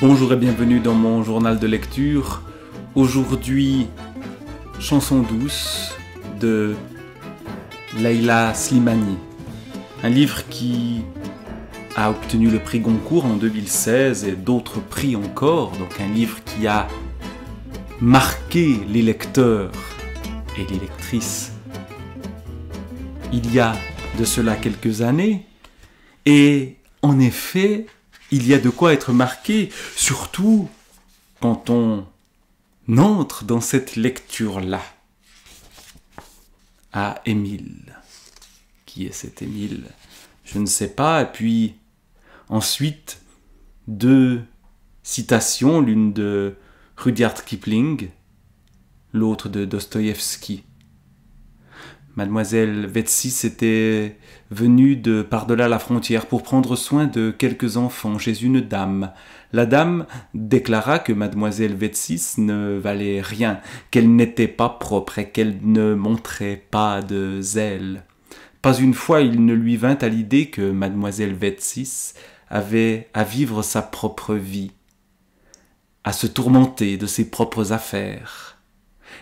Bonjour et bienvenue dans mon journal de lecture. Aujourd'hui, Chanson douce de Leila Slimani. Un livre qui a obtenu le prix Goncourt en 2016 et d'autres prix encore. Donc un livre qui a marqué les lecteurs et les lectrices il y a de cela quelques années. Et en effet, il y a de quoi être marqué, surtout quand on entre dans cette lecture-là. À ah, Émile. Qui est cet Émile Je ne sais pas. Et puis, ensuite, deux citations, l'une de Rudyard Kipling, l'autre de Dostoïevski. Mademoiselle Vetsis était venue de par-delà la frontière pour prendre soin de quelques enfants chez une dame. La dame déclara que Mademoiselle Vetsis ne valait rien, qu'elle n'était pas propre et qu'elle ne montrait pas de zèle. Pas une fois il ne lui vint à l'idée que Mademoiselle Vetsis avait à vivre sa propre vie, à se tourmenter de ses propres affaires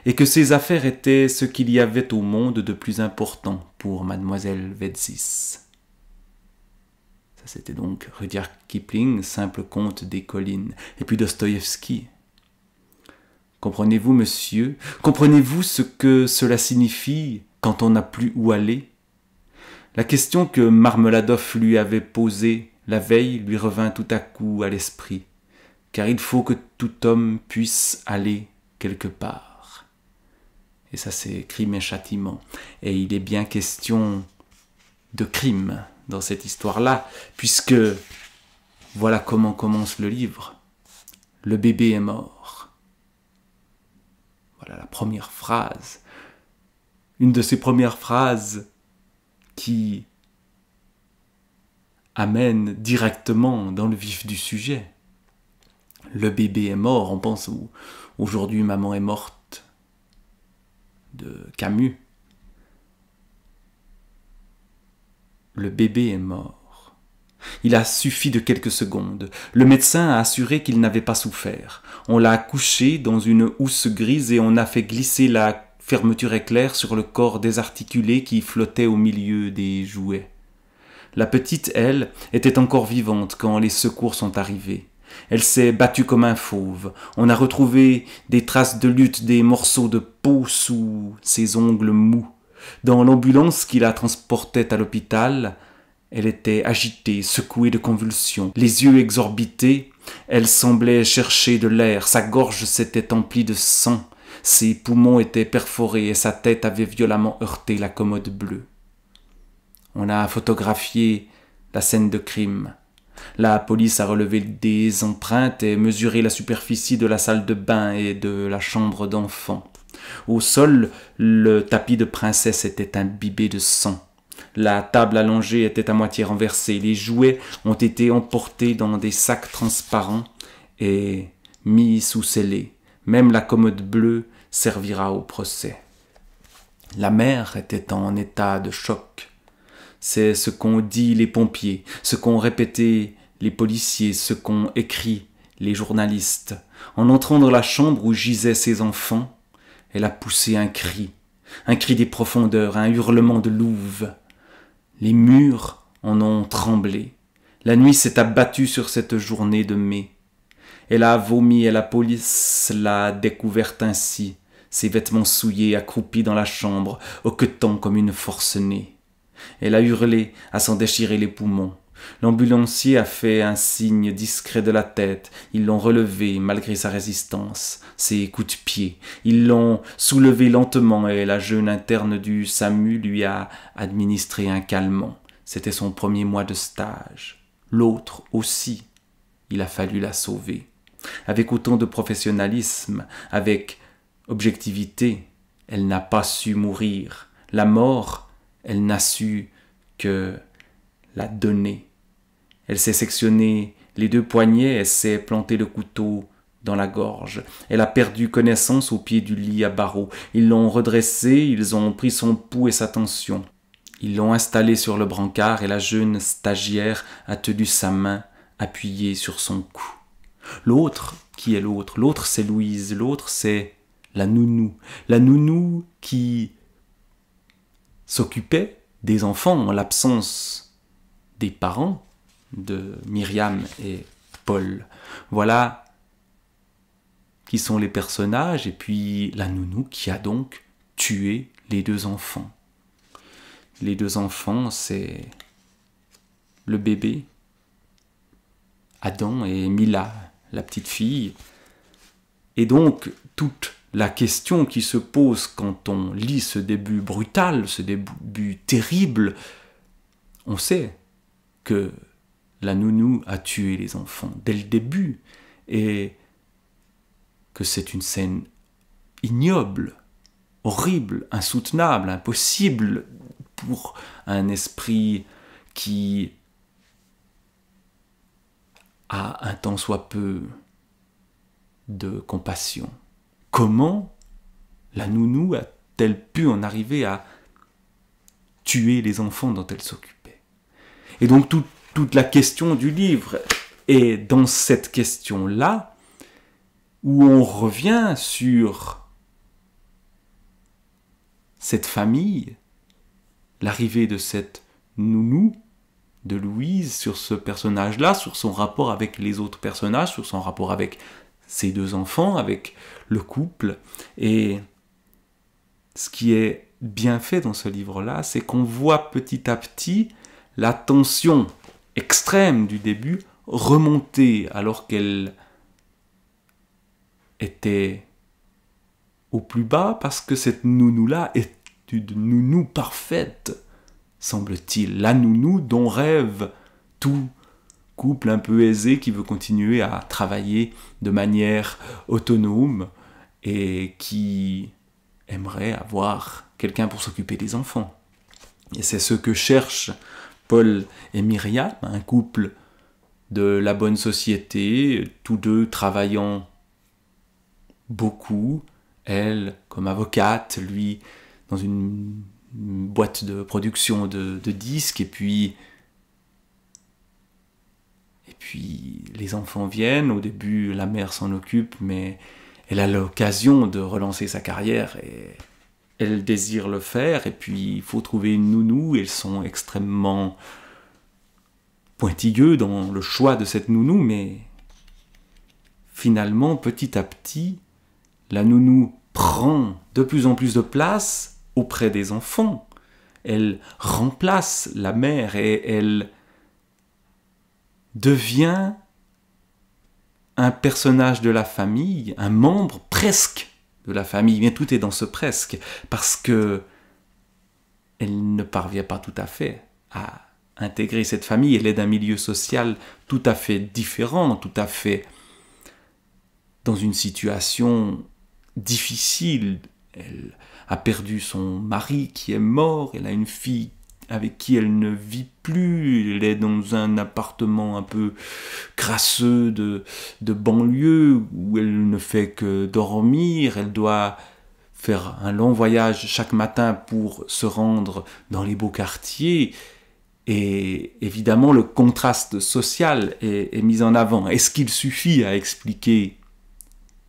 et que ses affaires étaient ce qu'il y avait au monde de plus important pour mademoiselle Vetzis. Ça c'était donc Rudyard Kipling, simple comte des collines, et puis Dostoïevski. Comprenez-vous, monsieur, comprenez-vous ce que cela signifie quand on n'a plus où aller La question que Marmeladov lui avait posée la veille lui revint tout à coup à l'esprit, car il faut que tout homme puisse aller quelque part. Et ça, c'est crime et châtiment. Et il est bien question de crime dans cette histoire-là, puisque voilà comment commence le livre. Le bébé est mort. Voilà la première phrase. Une de ces premières phrases qui amène directement dans le vif du sujet. Le bébé est mort, on pense aujourd'hui maman est morte de Camus. Le bébé est mort. Il a suffi de quelques secondes. Le médecin a assuré qu'il n'avait pas souffert. On l'a couché dans une housse grise et on a fait glisser la fermeture éclair sur le corps désarticulé qui flottait au milieu des jouets. La petite, elle, était encore vivante quand les secours sont arrivés. Elle s'est battue comme un fauve. On a retrouvé des traces de lutte, des morceaux de peau sous ses ongles mous. Dans l'ambulance qui la transportait à l'hôpital, elle était agitée, secouée de convulsions, les yeux exorbités. Elle semblait chercher de l'air, sa gorge s'était emplie de sang, ses poumons étaient perforés et sa tête avait violemment heurté la commode bleue. On a photographié la scène de crime. La police a relevé des empreintes et mesuré la superficie de la salle de bain et de la chambre d'enfant. Au sol, le tapis de princesse était imbibé de sang. La table allongée était à moitié renversée. Les jouets ont été emportés dans des sacs transparents et mis sous scellés. Même la commode bleue servira au procès. La mère était en état de choc c'est ce qu'ont dit les pompiers, ce qu'ont répété les policiers, ce qu'ont écrit les journalistes. En entrant dans la chambre où gisaient ses enfants, elle a poussé un cri, un cri des profondeurs, un hurlement de louve. Les murs en ont tremblé. La nuit s'est abattue sur cette journée de mai. Elle a vomi et la police l'a découverte ainsi, ses vêtements souillés, accroupis dans la chambre, hoquetant comme une forcenée. Elle a hurlé à s'en déchirer les poumons. L'ambulancier a fait un signe discret de la tête. Ils l'ont relevé malgré sa résistance, ses coups de pied. Ils l'ont soulevé lentement et la jeune interne du SAMU lui a administré un calmant. C'était son premier mois de stage. L'autre aussi. Il a fallu la sauver. Avec autant de professionnalisme, avec objectivité, elle n'a pas su mourir. La mort elle n'a su que la donner. Elle s'est sectionnée les deux poignets, elle s'est plantée le couteau dans la gorge. Elle a perdu connaissance au pied du lit à barreaux. Ils l'ont redressée, ils ont pris son pouls et sa tension. Ils l'ont installée sur le brancard et la jeune stagiaire a tenu sa main appuyée sur son cou. L'autre, qui est l'autre L'autre c'est Louise, l'autre c'est la nounou. La nounou qui s'occupait des enfants en l'absence des parents de Myriam et Paul. Voilà qui sont les personnages et puis la nounou qui a donc tué les deux enfants. Les deux enfants, c'est le bébé, Adam et Mila, la petite fille. Et donc, toute la question qui se pose quand on lit ce début brutal, ce début terrible, on sait que la nounou a tué les enfants dès le début et que c'est une scène ignoble, horrible, insoutenable, impossible pour un esprit qui a un tant soit peu de compassion. Comment la nounou a-t-elle pu en arriver à tuer les enfants dont elle s'occupait Et donc toute la question du livre est dans cette question-là où on revient sur cette famille, l'arrivée de cette nounou de Louise sur ce personnage-là, sur son rapport avec les autres personnages, sur son rapport avec ses deux enfants, avec le couple. Et ce qui est bien fait dans ce livre-là, c'est qu'on voit petit à petit la tension extrême du début remonter alors qu'elle était au plus bas parce que cette nounou-là est une nounou parfaite, semble-t-il, la nounou dont rêve tout couple un peu aisé qui veut continuer à travailler de manière autonome et qui aimerait avoir quelqu'un pour s'occuper des enfants. Et c'est ce que cherchent Paul et Myriam, un couple de la bonne société, tous deux travaillant beaucoup, elle comme avocate, lui dans une boîte de production de, de disques, et puis et puis les enfants viennent, au début la mère s'en occupe, mais elle a l'occasion de relancer sa carrière et elle désire le faire, et puis il faut trouver une nounou, elles sont extrêmement pointilleux dans le choix de cette nounou, mais finalement, petit à petit, la nounou prend de plus en plus de place auprès des enfants. Elle remplace la mère et elle devient un personnage de la famille, un membre presque de la famille. Eh bien tout est dans ce presque parce que elle ne parvient pas tout à fait à intégrer cette famille. Elle est d'un milieu social tout à fait différent, tout à fait dans une situation difficile. Elle a perdu son mari qui est mort, elle a une fille avec qui elle ne vit plus. Elle est dans un appartement un peu crasseux de, de banlieue où elle ne fait que dormir. Elle doit faire un long voyage chaque matin pour se rendre dans les beaux quartiers. Et évidemment, le contraste social est, est mis en avant. Est-ce qu'il suffit à expliquer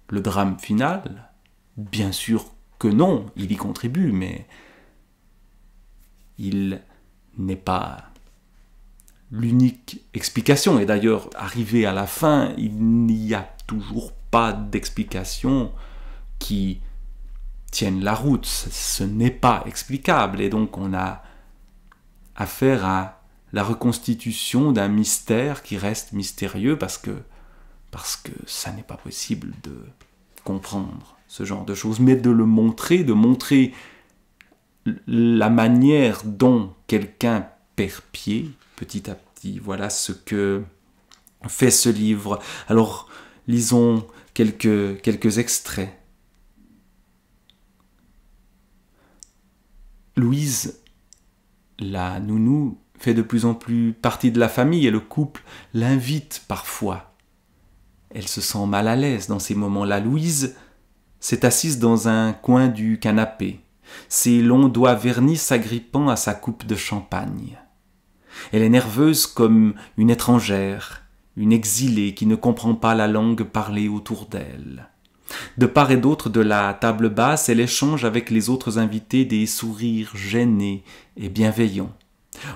le drame final Bien sûr que non, il y contribue, mais il n'est pas l'unique explication. Et d'ailleurs, arrivé à la fin, il n'y a toujours pas d'explication qui tienne la route. Ce n'est pas explicable. Et donc on a affaire à la reconstitution d'un mystère qui reste mystérieux parce que, parce que ça n'est pas possible de comprendre ce genre de choses, mais de le montrer, de montrer la manière dont quelqu'un perd pied petit à petit. Voilà ce que fait ce livre. Alors, lisons quelques, quelques extraits. Louise, la nounou, fait de plus en plus partie de la famille et le couple l'invite parfois. Elle se sent mal à l'aise dans ces moments-là. Louise s'est assise dans un coin du canapé ses longs doigts vernis s'agrippant à sa coupe de champagne. Elle est nerveuse comme une étrangère, une exilée qui ne comprend pas la langue parlée autour d'elle. De part et d'autre de la table basse, elle échange avec les autres invités des sourires gênés et bienveillants.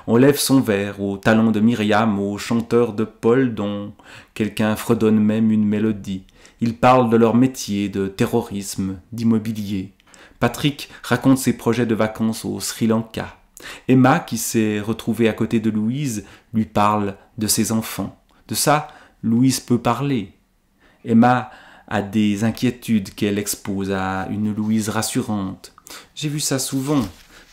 On lève son verre au talon de Myriam, au chanteur de Paul dont quelqu'un fredonne même une mélodie. Ils parlent de leur métier, de terrorisme, d'immobilier. Patrick raconte ses projets de vacances au Sri Lanka. Emma, qui s'est retrouvée à côté de Louise, lui parle de ses enfants. De ça, Louise peut parler. Emma a des inquiétudes qu'elle expose à une Louise rassurante. J'ai vu ça souvent.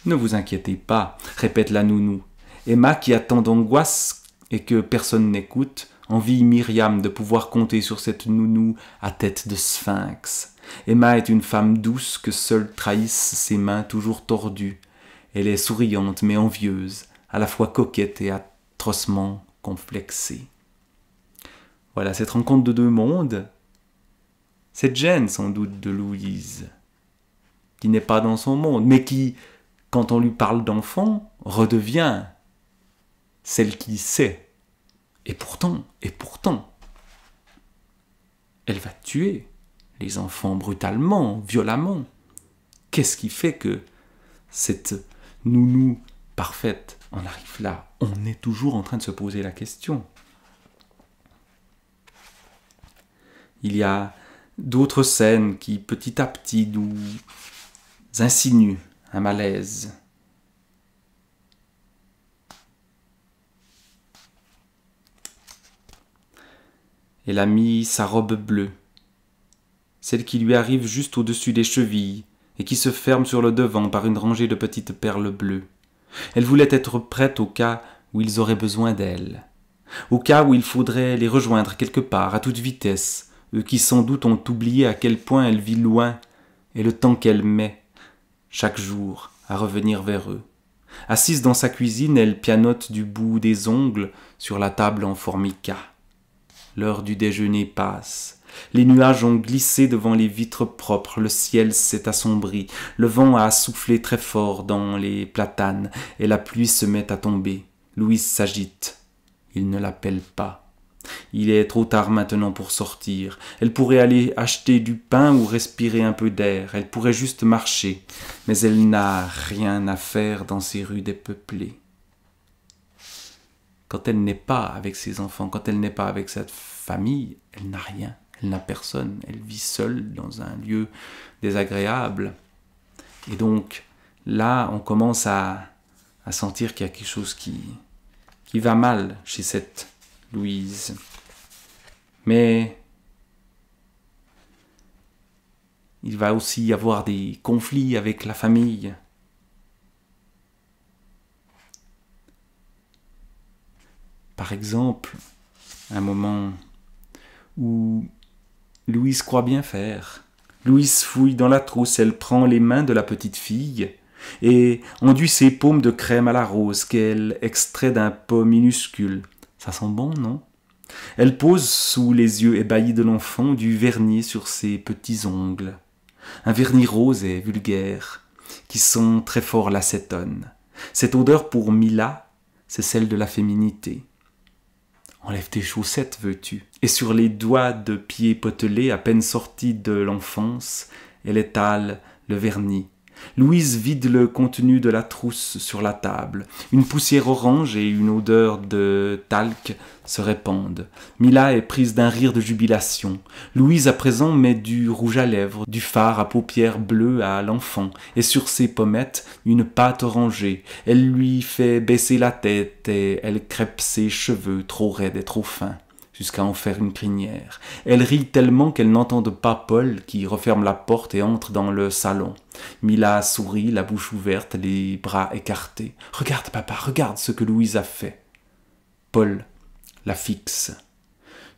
Ne vous inquiétez pas, répète la nounou. Emma, qui a tant d'angoisse et que personne n'écoute, envie Myriam de pouvoir compter sur cette nounou à tête de sphinx. Emma est une femme douce que seules trahissent ses mains toujours tordues. Elle est souriante mais envieuse, à la fois coquette et atrocement complexée. Voilà cette rencontre de deux mondes. Cette gêne sans doute de Louise, qui n'est pas dans son monde, mais qui, quand on lui parle d'enfant, redevient celle qui sait. Et pourtant, et pourtant, elle va tuer les enfants brutalement, violemment. Qu'est-ce qui fait que cette nounou parfaite en arrive là On est toujours en train de se poser la question. Il y a d'autres scènes qui petit à petit nous insinuent un malaise. Elle a mis sa robe bleue celle qui lui arrive juste au-dessus des chevilles, et qui se ferme sur le devant par une rangée de petites perles bleues. Elle voulait être prête au cas où ils auraient besoin d'elle, au cas où il faudrait les rejoindre quelque part à toute vitesse, eux qui sans doute ont oublié à quel point elle vit loin et le temps qu'elle met chaque jour à revenir vers eux. Assise dans sa cuisine, elle pianote du bout des ongles sur la table en formica. L'heure du déjeuner passe, les nuages ont glissé devant les vitres propres, le ciel s'est assombri, le vent a soufflé très fort dans les platanes, et la pluie se met à tomber. Louise s'agite. Il ne l'appelle pas. Il est trop tard maintenant pour sortir. Elle pourrait aller acheter du pain ou respirer un peu d'air. Elle pourrait juste marcher. Mais elle n'a rien à faire dans ces rues dépeuplées. Quand elle n'est pas avec ses enfants, quand elle n'est pas avec cette famille, elle n'a rien elle n'a personne, elle vit seule dans un lieu désagréable. Et donc là, on commence à, sentir qu'il y a quelque chose qui, qui va mal chez cette Louise. Mais il va aussi y avoir des conflits avec la famille. Par exemple, un moment où Louise croit bien faire. Louise fouille dans la trousse, elle prend les mains de la petite fille et enduit ses paumes de crème à la rose qu'elle extrait d'un pot minuscule. Ça sent bon, non Elle pose sous les yeux ébahis de l'enfant du vernis sur ses petits ongles. Un vernis rose et vulgaire, qui sent très fort l'acétone. Cette odeur pour Mila, c'est celle de la féminité. Enlève tes chaussettes, veux-tu Et sur les doigts de pieds potelés, à peine sortis de l'enfance, elle étale le vernis Louise vide le contenu de la trousse sur la table. Une poussière orange et une odeur de talc se répandent. Mila est prise d'un rire de jubilation. Louise à présent met du rouge à lèvres, du fard à paupières bleues à l'enfant, et sur ses pommettes une pâte orangée. Elle lui fait baisser la tête et elle crêpe ses cheveux trop raides et trop fins jusqu'à en faire une crinière. Elle rit tellement qu'elle n'entende pas Paul qui referme la porte et entre dans le salon. Mila sourit, la bouche ouverte, les bras écartés. Regarde, papa, regarde ce que Louise a fait. Paul la fixe.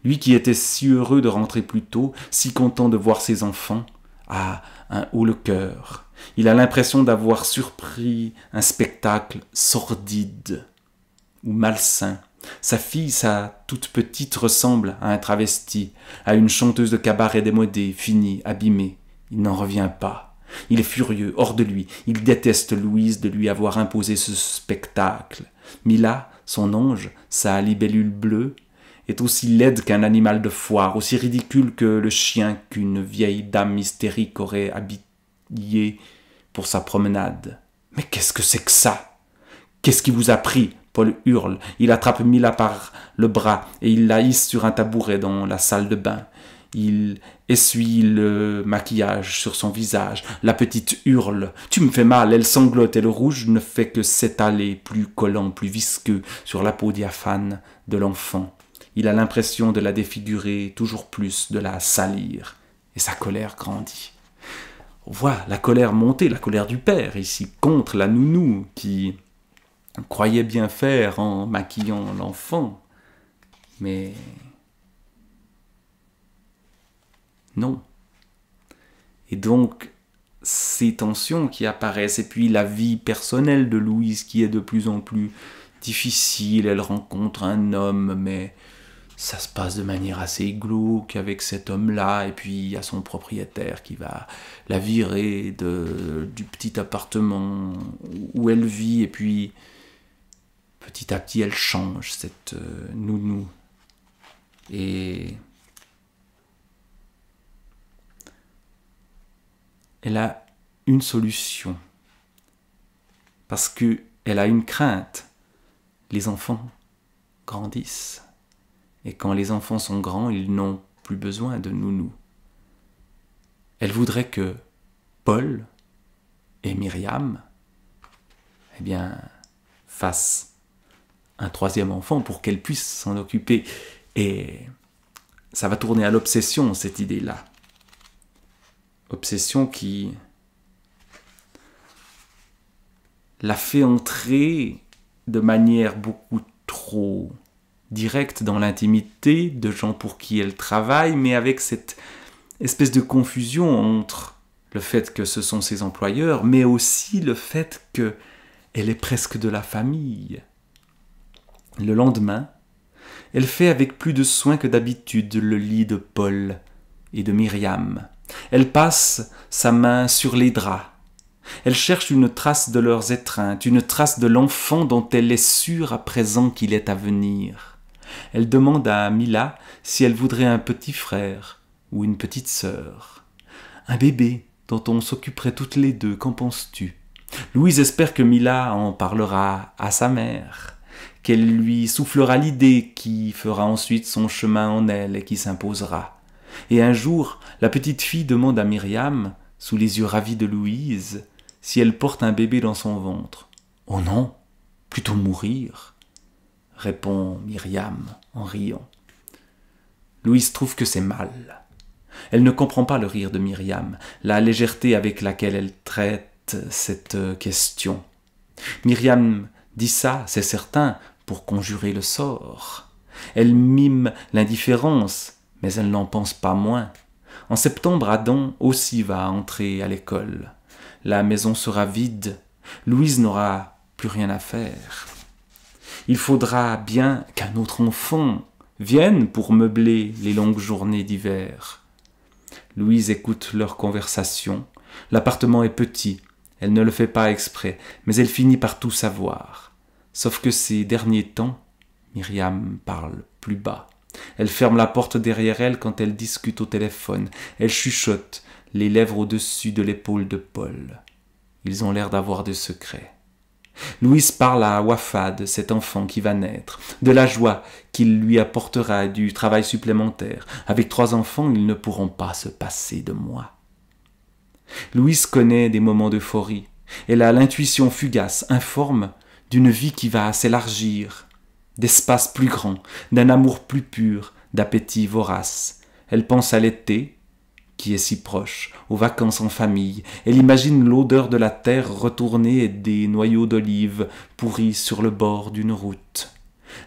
Lui qui était si heureux de rentrer plus tôt, si content de voir ses enfants, a un haut le cœur. Il a l'impression d'avoir surpris un spectacle sordide ou malsain sa fille, sa toute petite, ressemble à un travesti, à une chanteuse de cabaret démodée, finie, abîmée. Il n'en revient pas. Il est furieux, hors de lui. Il déteste Louise de lui avoir imposé ce spectacle. Mila, son ange, sa libellule bleue, est aussi laide qu'un animal de foire, aussi ridicule que le chien qu'une vieille dame hystérique aurait habillé pour sa promenade. Mais qu'est-ce que c'est que ça Qu'est-ce qui vous a pris Paul hurle. Il attrape Mila par le bras et il la hisse sur un tabouret dans la salle de bain. Il essuie le maquillage sur son visage. La petite hurle. Tu me fais mal. Elle sanglote et le rouge ne fait que s'étaler, plus collant, plus visqueux, sur la peau diaphane de l'enfant. Il a l'impression de la défigurer toujours plus, de la salir. Et sa colère grandit. On voit la colère monter, la colère du père ici, contre la nounou qui croyait bien faire en maquillant l'enfant, mais non. Et donc, ces tensions qui apparaissent, et puis la vie personnelle de Louise qui est de plus en plus difficile, elle rencontre un homme, mais ça se passe de manière assez glauque avec cet homme-là, et puis il y a son propriétaire qui va la virer de, du petit appartement où elle vit, et puis petit à petit, elle change, cette euh, nounou. Et elle a une solution. Parce que elle a une crainte. Les enfants grandissent. Et quand les enfants sont grands, ils n'ont plus besoin de nounou. Elle voudrait que Paul et Myriam, eh bien, fassent un troisième enfant pour qu'elle puisse s'en occuper. Et ça va tourner à l'obsession, cette idée-là. Obsession qui la fait entrer de manière beaucoup trop directe dans l'intimité de gens pour qui elle travaille, mais avec cette espèce de confusion entre le fait que ce sont ses employeurs, mais aussi le fait qu'elle est presque de la famille. Le lendemain, elle fait avec plus de soin que d'habitude le lit de Paul et de Myriam. Elle passe sa main sur les draps. Elle cherche une trace de leurs étreintes, une trace de l'enfant dont elle est sûre à présent qu'il est à venir. Elle demande à Mila si elle voudrait un petit frère ou une petite sœur. Un bébé dont on s'occuperait toutes les deux, qu'en penses-tu Louise espère que Mila en parlera à sa mère qu'elle lui soufflera l'idée qui fera ensuite son chemin en elle et qui s'imposera. Et un jour, la petite fille demande à Myriam, sous les yeux ravis de Louise, si elle porte un bébé dans son ventre. Oh non, plutôt mourir, répond Myriam en riant. Louise trouve que c'est mal. Elle ne comprend pas le rire de Myriam, la légèreté avec laquelle elle traite cette question. Myriam dit ça, c'est certain, pour conjurer le sort. Elle mime l'indifférence, mais elle n'en pense pas moins. En septembre, Adam aussi va entrer à l'école. La maison sera vide. Louise n'aura plus rien à faire. Il faudra bien qu'un autre enfant vienne pour meubler les longues journées d'hiver. Louise écoute leur conversation. L'appartement est petit. Elle ne le fait pas exprès, mais elle finit par tout savoir. Sauf que ces derniers temps, Myriam parle plus bas. Elle ferme la porte derrière elle quand elle discute au téléphone. Elle chuchote, les lèvres au-dessus de l'épaule de Paul. Ils ont l'air d'avoir des secrets. Louise parle à de cet enfant qui va naître, de la joie qu'il lui apportera du travail supplémentaire. Avec trois enfants, ils ne pourront pas se passer de moi. Louise connaît des moments d'euphorie. Elle a l'intuition fugace, informe, d'une vie qui va s'élargir, d'espace plus grand, d'un amour plus pur, d'appétit vorace. Elle pense à l'été, qui est si proche, aux vacances en famille. Elle imagine l'odeur de la terre retournée et des noyaux d'olive pourris sur le bord d'une route.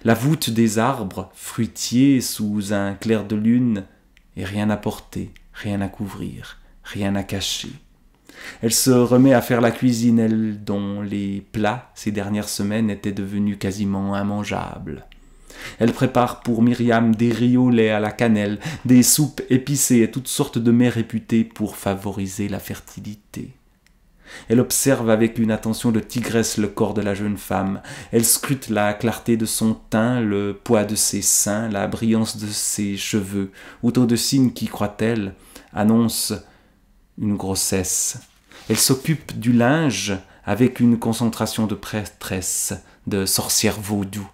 La voûte des arbres, fruitiers sous un clair de lune, et rien à porter, rien à couvrir, rien à cacher. Elle se remet à faire la cuisine, elle dont les plats ces dernières semaines étaient devenus quasiment immangeables. Elle prépare pour Myriam des riz lait à la cannelle, des soupes épicées et toutes sortes de mets réputés pour favoriser la fertilité. Elle observe avec une attention de tigresse le corps de la jeune femme. Elle scrute la clarté de son teint, le poids de ses seins, la brillance de ses cheveux. Autant de signes qui, croit-elle, annoncent une grossesse. Elle s'occupe du linge avec une concentration de prêtresse, de sorcière vaudou.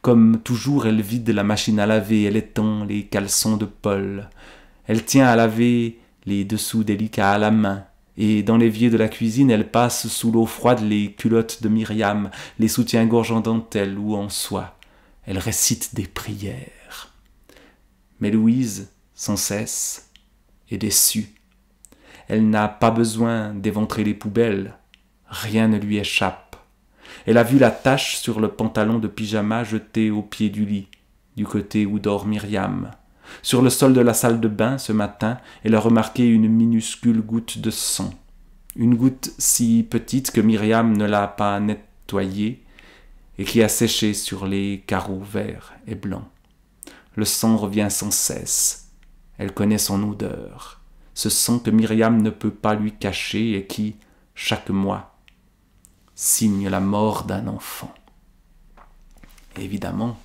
Comme toujours, elle vide la machine à laver, elle étend les caleçons de Paul. Elle tient à laver les dessous délicats à la main. Et dans l'évier de la cuisine, elle passe sous l'eau froide les culottes de Myriam, les soutiens-gorge en dentelle ou en soie. Elle récite des prières. Mais Louise, sans cesse, est déçue elle n'a pas besoin d'éventrer les poubelles. Rien ne lui échappe. Elle a vu la tache sur le pantalon de pyjama jeté au pied du lit, du côté où dort Myriam. Sur le sol de la salle de bain, ce matin, elle a remarqué une minuscule goutte de sang. Une goutte si petite que Myriam ne l'a pas nettoyée et qui a séché sur les carreaux verts et blancs. Le sang revient sans cesse. Elle connaît son odeur ce sang que Myriam ne peut pas lui cacher et qui, chaque mois, signe la mort d'un enfant. Évidemment,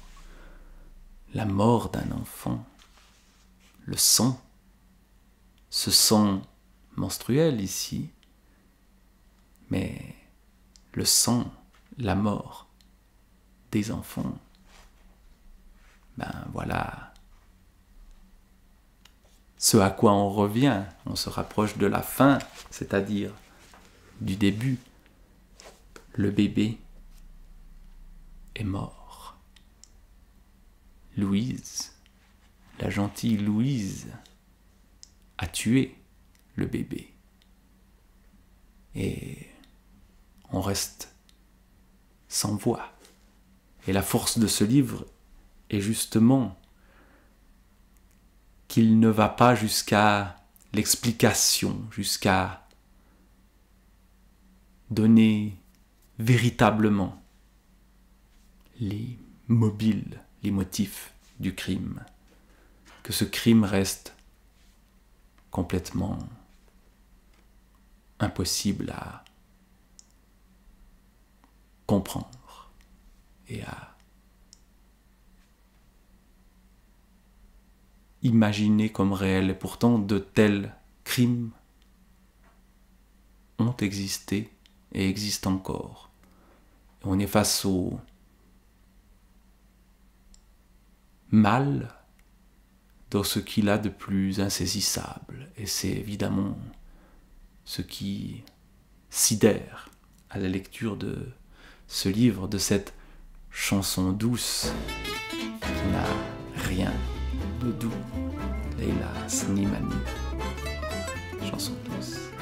la mort d'un enfant, le sang, ce sang menstruel ici, mais le sang, la mort des enfants, ben voilà ce à quoi on revient. On se rapproche de la fin, c'est-à-dire du début. Le bébé est mort. Louise, la gentille Louise, a tué le bébé. Et on reste sans voix. Et la force de ce livre est justement qu'il ne va pas jusqu'à l'explication, jusqu'à donner véritablement les mobiles, les motifs du crime, que ce crime reste complètement impossible à comprendre et à imaginés comme réel Et pourtant, de tels crimes ont existé et existent encore. On est face au mal dans ce qu'il a de plus insaisissable. Et c'est évidemment ce qui sidère à la lecture de ce livre, de cette chanson douce qui n'a rien le doux, Leila Snimani. Chanson douce.